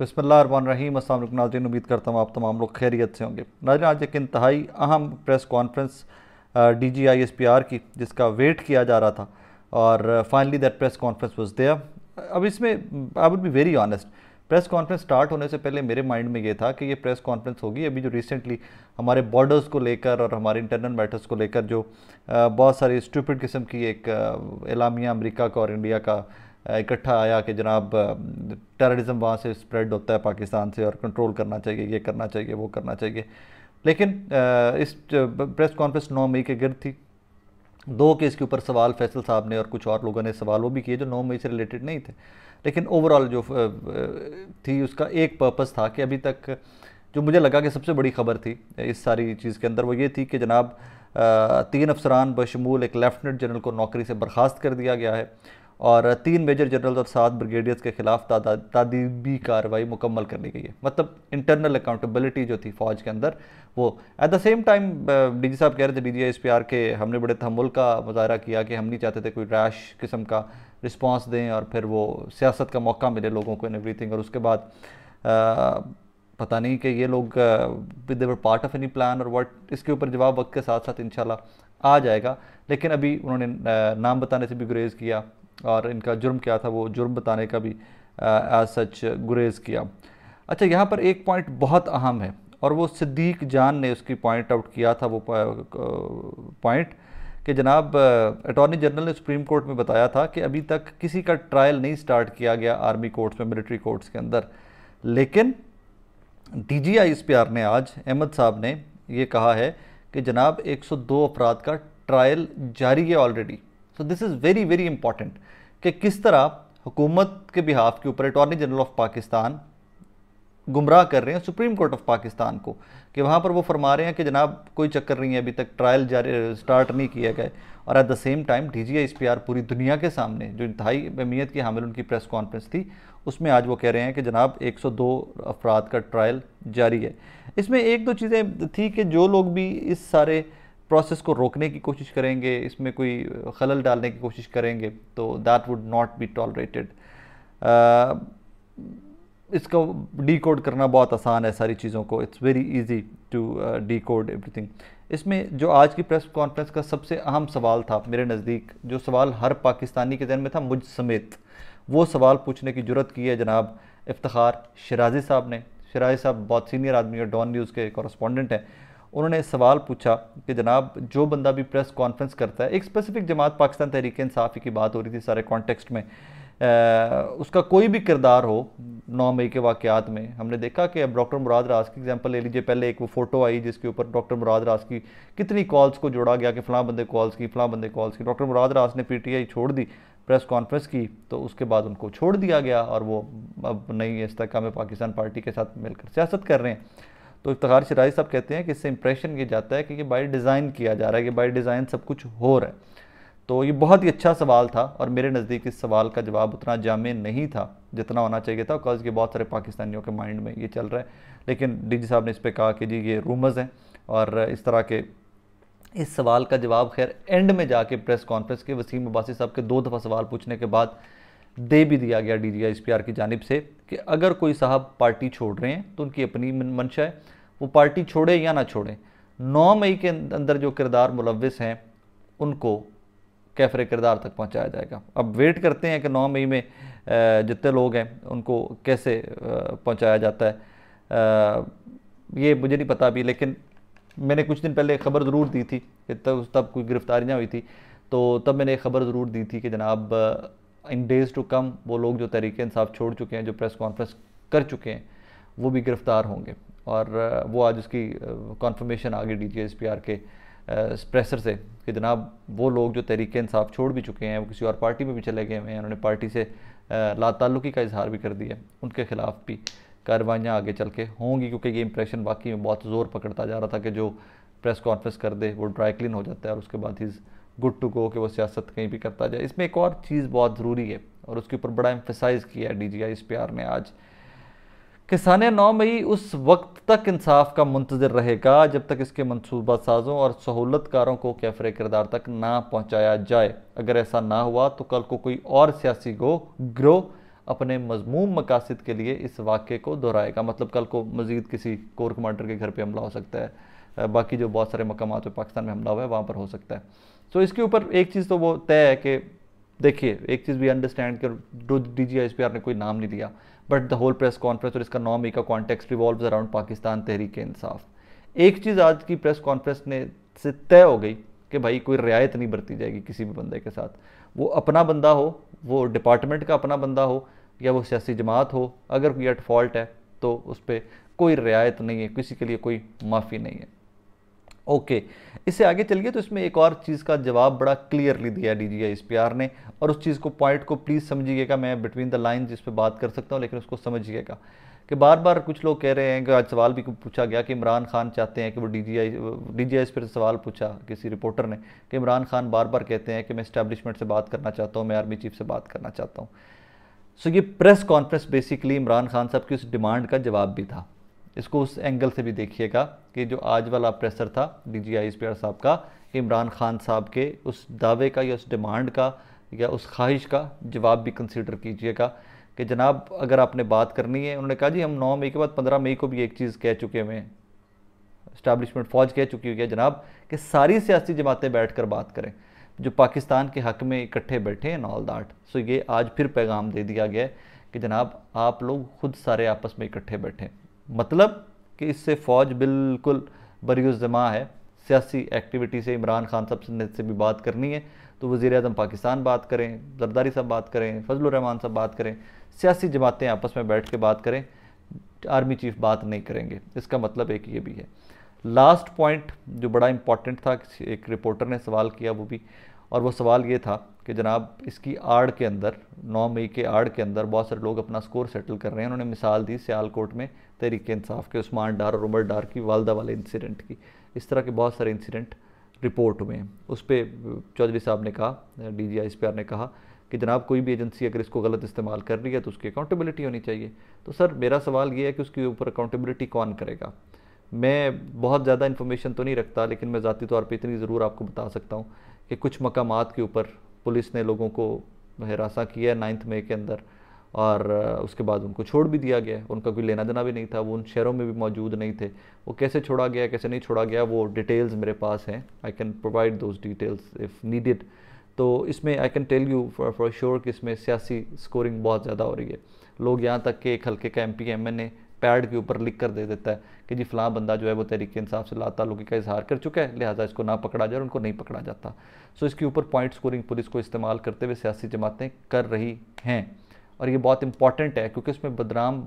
बसमीम असल नाजरन उम्मीद करता हूँ आप तमाम लोग खैरियत से होंगे नाजरन आज एक इंतहाई अहम press conference D G I S P R की जिसका वेट किया जा रहा था और finally that press conference was there अब इसमें I would be very honest press conference start होने से पहले मेरे माइंड में ये था कि ये प्रेस कॉन्फ्रेंस होगी अभी जो रिसेंटली हमारे बॉर्डर्स को लेकर और हमारे इंटरनल मैटर्स को लेकर जो बहुत सारी स्टूपिड किस्म की एक एलामिया अमेरिका का और इंडिया का इकट्ठा आया कि जनाब टेररिज्म वहाँ से स्प्रेड होता है पाकिस्तान से और कंट्रोल करना चाहिए ये करना चाहिए वो करना चाहिए लेकिन इस प्रेस कॉन्फ्रेंस नौ मई के गिर्द थी दो के इसके ऊपर सवाल फैसल साहब ने और कुछ और लोगों ने सवाल वो भी किए जो नौ मई से रिलेटेड नहीं थे लेकिन ओवरऑल जो थी उसका एक पर्पज़ था कि अभी तक जो मुझे लगा कि सबसे बड़ी खबर थी इस सारी चीज़ के अंदर वो ये थी कि जनाब तीन अफसरान बशमूल एक लेफ्टिनेंट जनरल को नौकरी से बर्खास्त कर दिया गया है और तीन मेजर जनरल और सात ब्रिगेडियर्स के खिलाफ तादीबी कार्रवाई मुकम्मल कर ली गई है मतलब इंटरनल अकाउंटेबिलिटी जो थी फौज के अंदर वो at the same time DG साहब कह रहे थे डीजी आर के हमने बड़े तहमुल का मुजाहरा किया कि हम नहीं चाहते थे कोई रैश किस्म का रिस्पॉन्स दें और फिर वो सियासत का मौका मिले लोगों को इन थिंग और उसके बाद आ, पता नहीं कि ये लोग with their part of any plan और वट इसके ऊपर जवाब वक्त के साथ साथ शाला आ जाएगा लेकिन अभी उन्होंने नाम बताने से भी गुरेज किया और इनका जुर्म क्या था वो जुर्म बताने का भी एज सच गुरेज़ किया अच्छा यहाँ पर एक पॉइंट बहुत अहम है और वो सिद्दीक जान ने उसकी पॉइंट आउट किया था वो पॉइंट कि जनाब अटॉर्नी जनरल ने सुप्रीम कोर्ट में बताया था कि अभी तक किसी का ट्रायल नहीं स्टार्ट किया गया आर्मी कोर्ट्स में मिलिट्री कोर्ट्स के अंदर लेकिन D G I S P R ने आज अहमद साहब ने ये कहा है कि जनाब 102 अफराद का ट्रायल जारी है already so this is very very important कि किस तरह हुकूमत के बिहाफ के ऊपर अटॉर्नी जनरल ऑफ पाकिस्तान गुमराह कर रहे हैं सुप्रीम कोर्ट ऑफ पाकिस्तान को कि वहाँ पर वो फरमा रहे हैं कि जनाब कोई चक्कर नहीं है अभी तक ट्रायल जारी स्टार्ट नहीं किया गया और at the same time D G पूरी दुनिया के सामने जो इंतहाई अहमियत की हामिल उनकी प्रेस कॉन्फ्रेंस थी उसमें आज वो कह रहे हैं कि जनाब 102 अफराद का ट्रायल जारी है इसमें एक दो चीज़ें थी कि जो लोग भी इस सारे प्रोसेस को रोकने की कोशिश करेंगे इसमें कोई खलल डालने की कोशिश करेंगे तो that would not be tolerated इसको डी करना बहुत आसान है सारी चीज़ों को it's very easy to decode everything इसमें जो आज की प्रेस कॉन्फ्रेंस का सबसे अहम सवाल था मेरे नज़दीक जो सवाल हर पाकिस्तानी के जहन में था मुझ समेत वो सवाल पूछने की जरूरत की है जनाब इफ्तार शराजी साहब ने शराजी साहब बहुत सीनियर आदमी है डॉन न्यूज़ के कॉरस्पॉन्डेंट हैं उन्होंने सवाल पूछा कि जनाब जो बंदा भी प्रेस कॉन्फ्रेंस करता है एक स्पेसिफिक जमात पाकिस्तान तहरीक इंसाफी की बात हो रही थी सारे कॉन्टेक्स्ट में आ, उसका कोई भी किरदार हो नौ मई के वाक़ात में हमने देखा कि अब डॉक्टर मुराद रास की एग्जांपल ले लीजिए पहले एक वो फ़ोटो आई जिसके ऊपर डॉक्टर मुराद रास की कितनी कॉल्स को जोड़ा गया कि फ़लाँ बंदे कॉल्स की फ़लाँ बंदे कॉल्स की डॉक्टर मुराद रास ने पी छोड़ दी प्रेस कॉन्फ्रेंस की तो उसके बाद उनको छोड़ दिया गया और वो अब नई इस तक पाकिस्तान पार्टी के साथ मिलकर सियासत कर रहे हैं तो इफ्तार शराज साहब कहते हैं कि इससे इंप्रेशन ये जाता है कि ये बाई डिज़ाइन किया जा रहा है कि बाई डिज़ाइन सब कुछ हो रहा है तो ये बहुत ही अच्छा सवाल था और मेरे नज़दीक इस सवाल का जवाब उतना जामे नहीं था जितना होना चाहिए था बिकॉज ये बहुत सारे पाकिस्तानियों के माइंड में ये चल रहा है लेकिन जी साहब ने इस पर कहा कि जी ये रूमर्स हैं और इस तरह के इस सवाल का जवाब खैर एंड में जाके प्रेस कॉन्फ्रेंस के वसीम अब्बासी साहब के दो दफ़ा सवाल पूछने के बाद दे भी दिया गया D G I S P R की जानब से कि अगर कोई साहब पार्टी छोड़ रहे हैं तो उनकी अपनी मंशा है वो पार्टी छोड़े या ना छोड़े नौ मई के अंदर जो किरदार मुलविस हैं उनको कैफर किरदार तक पहुंचाया जाएगा अब वेट करते हैं कि नौ मई में जितने लोग हैं उनको कैसे पहुंचाया जाता है ये मुझे नहीं पता अभी लेकिन मैंने कुछ दिन पहले खबर ज़रूर दी थी कि तब तब कोई गिरफ्तारियाँ हुई थी तो तब मैंने खबर ज़रूर दी थी कि जनाब इन डेज़ टू कम वो लोग जो तरीके इंसाफ छोड़ चुके हैं जो प्रेस कॉन्फ्रेंस कर चुके हैं वो भी गिरफ़्तार होंगे और वो आज उसकी कॉन्फर्मेशन आ गई D G S P R के प्रेसर से कि जनाब वो लोग जो तहरीक इंसाफ छोड़ भी चुके हैं वो किसी और पार्टी में भी चले गए हुए हैं उन्होंने पार्टी से लाताल्लुकी का इजहार भी कर दिया उनके ख़िलाफ़ भी कार्रवाइयाँ आगे चल के होंगी क्योंकि ये इंप्रेशन बाकी में बहुत ज़ोर पकड़ता जा रहा था कि जो प्रेस कॉन्फ्रेंस कर दे वो ड्राई क्लीन हो जाता है और उसके बाद इज़ गुड टू गो कि वो सियासत कहीं भी करता जाए इसमें एक और चीज़ बहुत ज़रूरी है और उसके ऊपर बड़ा एम्फेसाइज़ किया है D G I S P R ने आज किसान नौ मई उस वक्त तक इंसाफ का मंतज़र रहेगा जब तक इसके मनसूबा साजों और सहूलतकारों को कैफरे किरदार तक ना पहुँचाया जाए अगर ऐसा ना हुआ तो कल को कोई और सियासी गो ग्रोह अपने मजमूम मकासद के लिए इस वाक़े को दोहराएगा मतलब कल को मज़ीद किसी कोर कमांडर के घर पर हमला हो सकता है बाकी जो बहुत सारे मकाम पर पाकिस्तान में हमला हुआ है वहाँ पर हो सकता है सो तो इसके ऊपर एक चीज़ तो वो तय है कि देखिए एक चीज़ भी अंडरस्टैंड कर D G I S P R ने कोई नाम नहीं लिया but the whole press conference और इसका नॉम का context revolve around Pakistan Tehreek Insaf एक चीज़ आज की प्रेस कॉन्फ्रेंस ने से तय हो गई कि भाई कोई रियायत नहीं बरती जाएगी किसी भी बंदे के साथ वो अपना बंदा हो वो डिपार्टमेंट का अपना बंदा हो या वो सियासी जमात हो अगर कोई एट फॉल्ट है तो उस पर कोई रियायत नहीं है किसी के लिए कोई माफ़ी नहीं है ओके इससे आगे चल गए तो इसमें एक और चीज़ का जवाब बड़ा क्लियरली दिया D G S P R ने और उस चीज़ को पॉइंट को प्लीज़ समझिएगा मैं बिटवीन द लाइन जिस पर बात कर सकता हूँ लेकिन उसको समझिएगा कि बार बार कुछ लोग कह रहे हैं कि आज सवाल भी पूछा गया कि इमरान खान चाहते हैं कि वो D G I D G आई पर सवाल पूछा किसी रिपोर्टर ने कि इमरान खान बार बार कहते हैं कि मैं इस्टेब्लिशमेंट से बात करना चाहता हूँ मैं आर्मी चीफ से बात करना चाहता हूँ सो so, ये press conference basically Imran Khan साहब की उस डिमांड का जवाब भी था इसको उस एंगल से भी देखिएगा कि जो आज वाला प्रेशर था डी जी आई एस साहब का इमरान खान साहब के उस दावे का या उस डिमांड का या उस ख्वाहिश का जवाब भी कंसिडर कीजिएगा कि जनाब अगर आपने बात करनी है उन्होंने कहा जी हम नौ मई के बाद पंद्रह मई को भी एक चीज़ कह चुके हुए हैं इस्टबलिशमेंट फ़ौज कह चुकी हुई है जनाब कि सारी सियासी जमातें बैठ कर बात करें जो पाकिस्तान के हक में इकट्ठे बैठे हैं ऑल दैट सो ये आज फिर पैगाम दे दिया गया है कि जनाब आप लोग खुद सारे आपस में इकट्ठे बैठे मतलब कि इससे फ़ौज बिल्कुल बरजुजमा है सियासी एक्टिविटी से इमरान खान साहब से भी बात करनी है तो वज़ी अजम पाकिस्तान बात करें जरदारी साहब बात करें फजलरहमान साहब बात करें सियासी जमातें आपस में बैठ के बात करें आर्मी चीफ बात नहीं करेंगे इसका मतलब एक ये भी है लास्ट पॉइंट जो बड़ा इम्पॉर्टेंट था एक रिपोर्टर ने सवाल किया वो भी और वो सवाल ये था कि जनाब इसकी आड़ के अंदर 9 मई के आड़ के अंदर बहुत सारे लोग अपना स्कोर सेटल कर रहे हैं उन्होंने मिसाल दी सियालकोट में तहरीक इंसाफ के उस्मान डार और उमर डार की वालदा वाले इंसिडेंट की इस तरह के बहुत सारे इंसिडेंट रिपोर्ट हुए हैं उस पर चौधरी साहब ने कहा D G I S P R ने कहा कि जनाब कोई भी एजेंसी अगर इसको गलत इस्तेमाल कर रही है तो उसकी अकाउंटेबिलिटी होनी चाहिए तो सर मेरा सवाल ये है कि उसके ऊपर अकाउंटेबिलिटी कौन करेगा मैं बहुत ज़्यादा इन्फॉर्मेशन तो नहीं रखता लेकिन मैं ज़ाती तौर पर इतनी ज़रूर आपको बता सकता हूँ कि कुछ मकाम के ऊपर पुलिस ने लोगों को हरासा किया है नाइन्थ मे के अंदर और उसके बाद उनको छोड़ भी दिया गया उनका कोई लेना देना भी नहीं था वो उन शहरों में भी मौजूद नहीं थे वो कैसे छोड़ा गया कैसे नहीं छोड़ा गया वो डिटेल्स मेरे पास हैं I can provide those details if needed तो इसमें I can tell you for sure कि इसमें सियासी स्कोरिंग बहुत ज़्यादा हो रही है लोग यहाँ तक कि एक हल्के का M P M N A pad के ऊपर लिख कर दे देता है कि जी फलां बंदा जो है वो तहरीक इंसाफ से ला ताल्लुकी का इजहार कर चुका है लिहाजा इसको ना पकड़ा जाए उनको नहीं पकड़ा जाता सो इसके ऊपर पॉइंट स्कोरिंग पुलिस को इस्तेमाल करते हुए सियासी जमातें कर रही हैं और ये बहुत इंपॉर्टेंट है क्योंकि उसमें बदनाम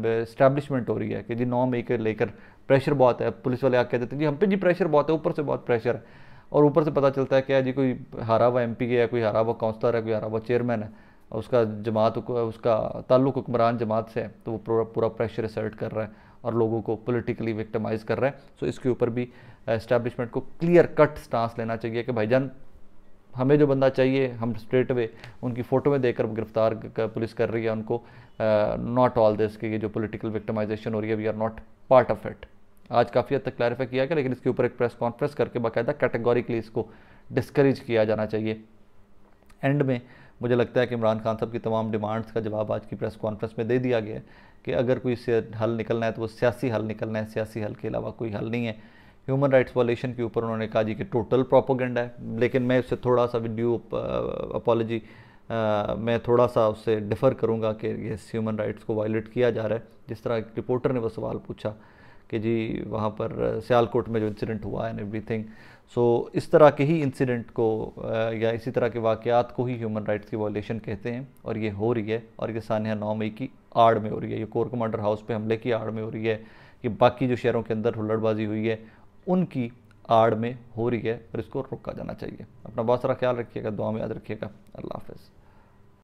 इस्टेब्लिशमेंट हो रही है कि जी नौ मई के लेकर प्रेशर बहुत है पुलिस वाले आके देते हैं जी हम पे जी प्रेशर बहुत है ऊपर से बहुत प्रेशर है और ऊपर से पता चलता है क्या जी कोई हरा हुआ एम है कोई हरा हुआ काउंसलर है कोई हरा हुआ चेयरमैन है उसका जमात उसका ताल्लुक हुक्मरान जमात से है तो वो पूरा पूरा प्रेशर असर्ट कर रहा है और लोगों को पोलिटिकली विक्टमाइज़ कर रहा है सो इसके ऊपर भी इस्टेब्लिशमेंट को क्लियर कट स्टांस लेना चाहिए कि भाई हमें जो बंदा चाहिए हम स्ट्रेट वे उनकी फ़ोटो में देकर गिरफ्तार पुलिस कर रही है उनको नॉट ऑल दिस की जो पोलिटिकल विक्टमाइजेशन हो रही है we are not part of it आज काफ़ी हद तक क्लैरिफाई किया गया लेकिन इसके ऊपर एक प्रेस कॉन्फ्रेंस करके बाकायदा कैटेगोरिकली इसको डिस्करेज किया जाना चाहिए एंड में मुझे लगता है कि इमरान खान साहब की तमाम डिमांड्स का जवाब आज की प्रेस कॉन्फ्रेंस में दे दिया गया है कि अगर कोई इससे हल निकलना है तो वो सियासी हल निकलना है सियासी हल के अलावा कोई हल नहीं है ह्यूमन राइट्स वायलेशन के ऊपर उन्होंने कहा जी कि टोटल प्रोपोगेंडा है लेकिन मैं उससे थोड़ा सा ड्यू अपॉलोजी uh, uh, मैं थोड़ा सा उससे डिफ़र करूँगा कि इस ह्यूमन राइट्स को वायलेट किया जा रहा है जिस तरह एक रिपोर्टर ने वो सवाल पूछा कि जी वहाँ पर uh, सियालकोट में जो इंसिडेंट हुआ एंड एवरीथिंग सो इस तरह के ही इंसिडेंट को या इसी तरह के वाक़ात को ही ह्यूमन राइट्स की वायलेशन कहते हैं और ये हो रही है और ये सानिया नौ मई की आड़ में हो रही है ये कोर कमांडर हाउस पर हमले की आड़ में हो रही है कि बाकी जो शहरों के अंदर हुल्लड़बाजी हुई है उनकी आड़ में हो रही है और इसको रोका जाना चाहिए अपना बहुत सारा ख्याल रखिएगा दुआ में याद रखिएगा अल्लाह हाफिज़